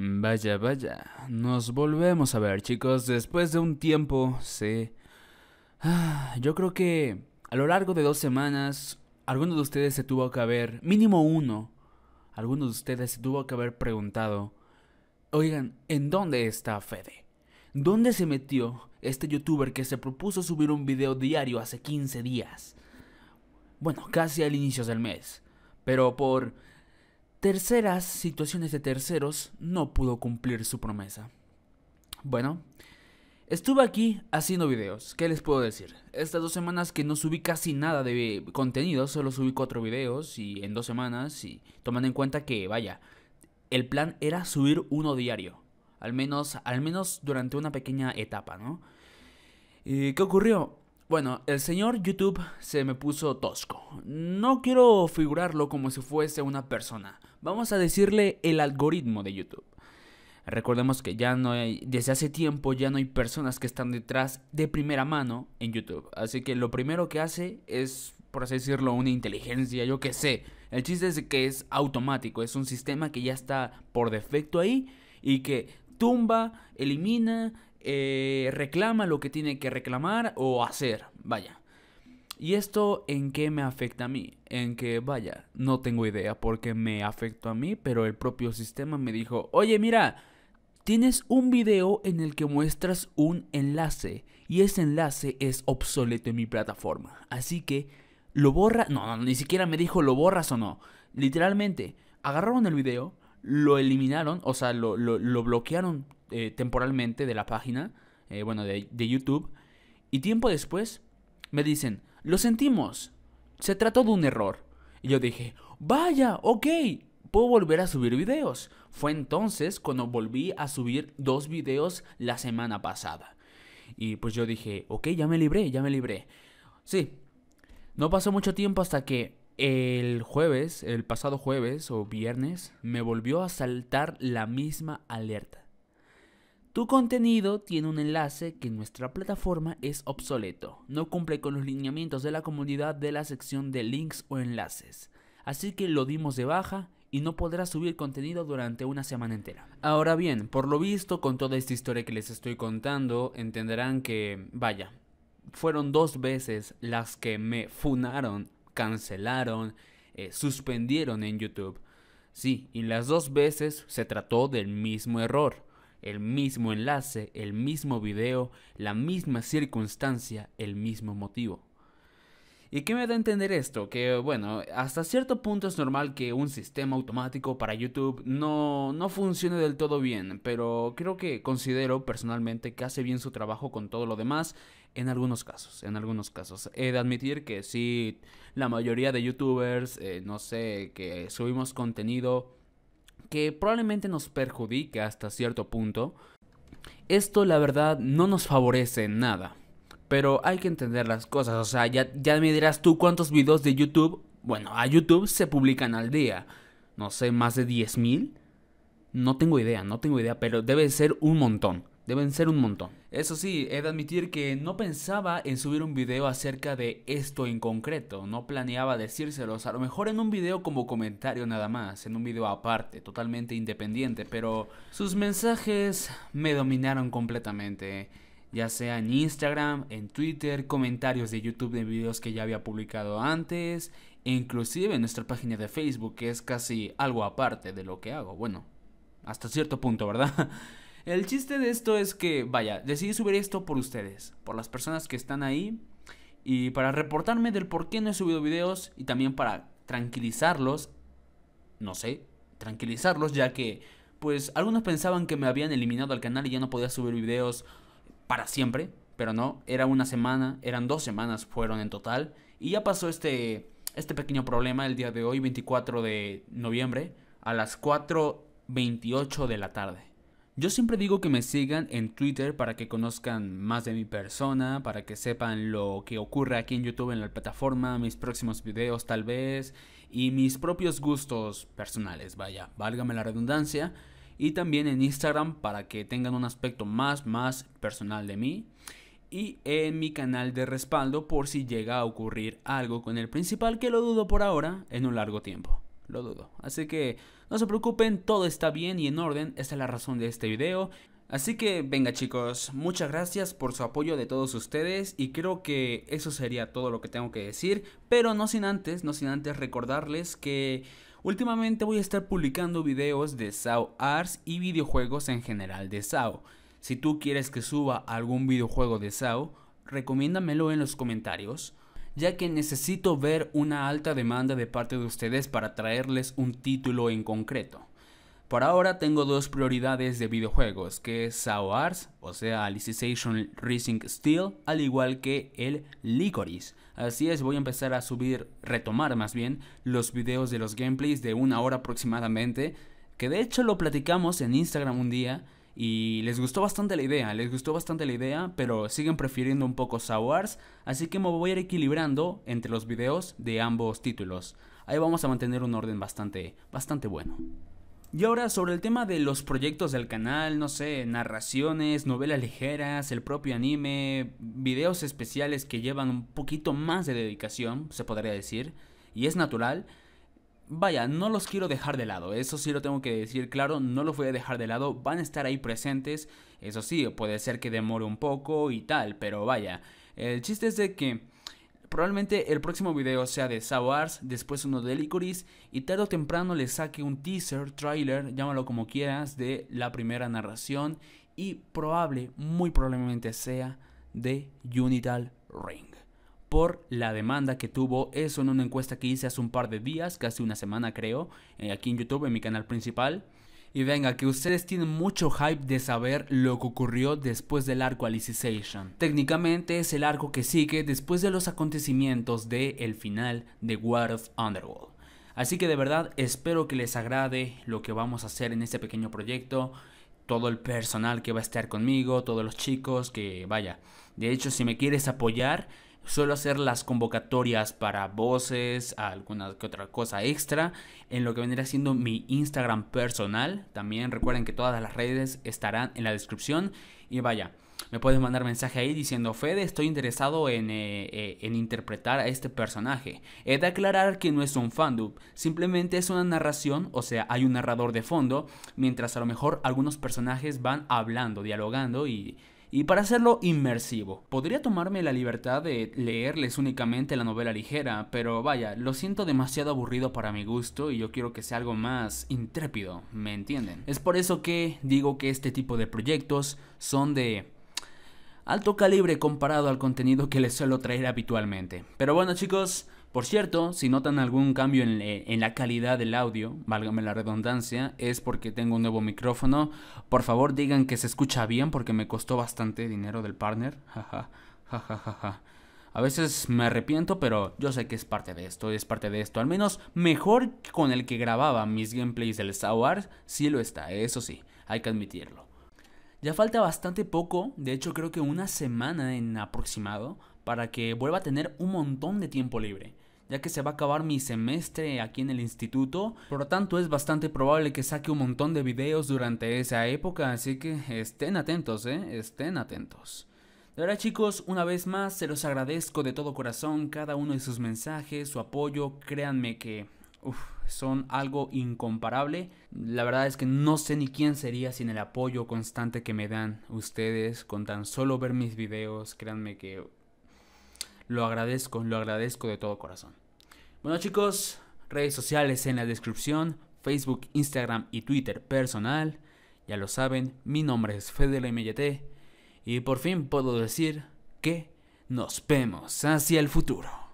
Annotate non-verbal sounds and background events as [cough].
Mm, vaya, vaya, nos volvemos a ver chicos, después de un tiempo sí [sighs] yo creo que a lo largo de dos semanas, alguno de ustedes se tuvo que haber, mínimo uno, alguno de ustedes se tuvo que haber preguntado, oigan, ¿en dónde está Fede? ¿Dónde se metió este youtuber que se propuso subir un video diario hace 15 días? Bueno, casi al inicio del mes, pero por terceras situaciones de terceros no pudo cumplir su promesa. Bueno, estuve aquí haciendo videos, ¿qué les puedo decir? Estas dos semanas que no subí casi nada de contenido, solo subí cuatro videos y en dos semanas y tomando en cuenta que, vaya, el plan era subir uno diario, al menos, al menos durante una pequeña etapa, ¿no? ¿Y ¿Qué ocurrió? Bueno, el señor YouTube se me puso tosco. No quiero figurarlo como si fuese una persona vamos a decirle el algoritmo de YouTube. Recordemos que ya no hay, desde hace tiempo ya no hay personas que están detrás de primera mano en YouTube. Así que lo primero que hace es, por así decirlo, una inteligencia, yo qué sé. El chiste es que es automático, es un sistema que ya está por defecto ahí y que tumba, elimina, eh, reclama lo que tiene que reclamar o hacer. Vaya. ¿Y esto en qué me afecta a mí? En que, vaya, no tengo idea porque me afectó a mí, pero el propio sistema me dijo, oye, mira, tienes un video en el que muestras un enlace y ese enlace es obsoleto en mi plataforma. Así que, ¿lo borra? No, no, ni siquiera me dijo, ¿lo borras o no? Literalmente, agarraron el video, lo eliminaron, o sea, lo, bloquearon eh, temporalmente de la página, eh, bueno, de, de YouTube, y tiempo después me dicen, lo sentimos, se trató de un error. Y yo dije, vaya, ok, puedo volver a subir videos. Fue entonces cuando volví a subir dos videos la semana pasada. Y pues yo dije, ok, ya me libré, ya me libré. Sí, no pasó mucho tiempo hasta que el jueves, el pasado jueves o viernes, me volvió a saltar la misma alerta. Tu contenido tiene un enlace que en nuestra plataforma es obsoleto, no cumple con los lineamientos de la comunidad de la sección de links o enlaces, así que lo dimos de baja y no podrás subir contenido durante una semana entera. Ahora bien, por lo visto con toda esta historia que les estoy contando, entenderán que, vaya, fueron dos veces las que me funaron, cancelaron, eh, suspendieron en YouTube. Sí, y las dos veces se trató del mismo error el mismo enlace, el mismo video, la misma circunstancia, el mismo motivo. ¿Y qué me da a entender esto? Que bueno, hasta cierto punto es normal que un sistema automático para YouTube no, funcione del todo bien, pero creo que considero personalmente que hace bien su trabajo con todo lo demás en algunos casos, en algunos casos. He de admitir que sí, la mayoría de youtubers, eh, no sé, que subimos contenido que probablemente nos perjudique hasta cierto punto, esto la verdad no nos favorece en nada. Pero hay que entender las cosas, o sea, ya, ya me dirás tú cuántos videos de YouTube, bueno, a YouTube se publican al día. No sé, más de 10.000. No tengo idea, no tengo idea, pero debe ser un montón. Deben ser un montón. Eso sí, he de admitir que no pensaba en subir un video acerca de esto en concreto, no planeaba decírselos, a lo mejor en un video como comentario nada más, en un video aparte, totalmente independiente, pero sus mensajes me dominaron completamente ya sea en Instagram, en Twitter, comentarios de YouTube de videos que ya había publicado antes, e inclusive en nuestra página de Facebook, que es casi algo aparte de lo que hago. Bueno, hasta cierto punto, ¿verdad? [laughs] El chiste de esto es que, vaya, decidí subir esto por ustedes, por las personas que están ahí y para reportarme del por qué no he subido videos y también para tranquilizarlos, no sé, tranquilizarlos ya que pues algunos pensaban que me habían eliminado al canal y ya no podía subir videos para siempre, pero no, era una semana, eran dos semanas fueron en total y ya pasó este este pequeño problema el día de hoy 24 de noviembre a las 4:28 de la tarde. Yo siempre digo que me sigan en Twitter para que conozcan más de mi persona, para que sepan lo que ocurre aquí en YouTube en la plataforma, mis próximos videos tal vez, y mis propios gustos personales, vaya, válgame la redundancia. Y también en Instagram para que tengan un aspecto más, más personal de mí. Y en mi canal de respaldo por si llega a ocurrir algo con el principal, que lo dudo por ahora, en un largo tiempo lo dudo. Así que no se preocupen, todo está bien y en orden, esta es la razón de este video. Así que venga chicos, muchas gracias por su apoyo de todos ustedes y creo que eso sería todo lo que tengo que decir, pero no sin antes, no sin antes recordarles que últimamente voy a estar publicando videos de SAO Arts y videojuegos en general de SAO. Si tú quieres que suba algún videojuego de SAO, recomiéndamelo en los comentarios ya que necesito ver una alta demanda de parte de ustedes para traerles un título en concreto. Por ahora tengo dos prioridades de videojuegos, que es SAOARS, o sea, Alicization Racing Steel, al igual que el Licorice. Así es, voy a empezar a subir, retomar más bien, los videos de los gameplays de una hora aproximadamente, que de hecho lo platicamos en Instagram un día, y les gustó bastante la idea, les gustó bastante la idea, pero siguen prefiriendo un poco Sawars, así que me voy a ir equilibrando entre los videos de ambos títulos. Ahí vamos a mantener un orden bastante, bastante bueno. Y ahora sobre el tema de los proyectos del canal, no sé, narraciones, novelas ligeras, el propio anime, videos especiales que llevan un poquito más de dedicación, se podría decir, y es natural, vaya, no los quiero dejar de lado, eso sí lo tengo que decir claro, no los voy a dejar de lado, van a estar ahí presentes, eso sí, puede ser que demore un poco y tal, pero vaya, el chiste es de que probablemente el próximo video sea de Sawars, después uno de Licoris y tarde o temprano le saque un teaser, trailer, llámalo como quieras, de la primera narración y probable, muy probablemente sea de Unital Ring por la demanda que tuvo eso en una encuesta que hice hace un par de días, casi una semana creo, eh, aquí en YouTube, en mi canal principal. Y venga, que ustedes tienen mucho hype de saber lo que ocurrió después del arco Alicization. Técnicamente es el arco que sigue después de los acontecimientos del el final de War of Underworld. Así que de verdad espero que les agrade lo que vamos a hacer en este pequeño proyecto todo el personal que va a estar conmigo, todos los chicos, que vaya. De hecho, si me quieres apoyar, Suelo hacer las convocatorias para voces, alguna que otra cosa extra, en lo que vendría siendo mi Instagram personal. También recuerden que todas las redes estarán en la descripción. Y vaya, me puedes mandar mensaje ahí diciendo, Fede, estoy interesado eh, eh, en, interpretar a este personaje. He de aclarar que no es un fandub, simplemente es una narración, o sea, hay un narrador de fondo, mientras a lo mejor algunos personajes van hablando, dialogando y y para hacerlo inmersivo. Podría tomarme la libertad de leerles únicamente la novela ligera, pero vaya, lo siento demasiado aburrido para mi gusto y yo quiero que sea algo más intrépido, ¿me entienden? Es por eso que digo que este tipo de proyectos son de alto calibre comparado al contenido que les suelo traer habitualmente. Pero bueno chicos, por cierto, si notan algún cambio eh, en, la calidad del audio, válgame la redundancia, es porque tengo un nuevo micrófono. Por favor digan que se escucha bien porque me costó bastante dinero del partner. [laughs] ja, A veces me arrepiento, pero yo sé que es parte de esto, es parte de esto. Al menos mejor con el que grababa mis gameplays del Wars, sí lo está, eso sí, hay que admitirlo. Ya falta bastante poco, de hecho creo que una semana en aproximado, para que vuelva a tener un montón de tiempo libre ya que se va a acabar mi semestre aquí en el instituto, por lo tanto es bastante probable que saque un montón de videos durante esa época, así que estén atentos, eh, estén atentos. De verdad chicos, una vez más se los agradezco de todo corazón cada uno de sus mensajes, su apoyo, créanme que son algo incomparable. La verdad es que no sé ni quién sería sin el apoyo constante que me dan ustedes con tan solo ver mis videos, créanme que lo agradezco, lo agradezco de todo corazón. Bueno chicos, redes sociales en la descripción, Facebook, Instagram y Twitter personal. Ya lo saben, mi nombre es Fedele y por fin puedo decir que nos vemos hacia el futuro.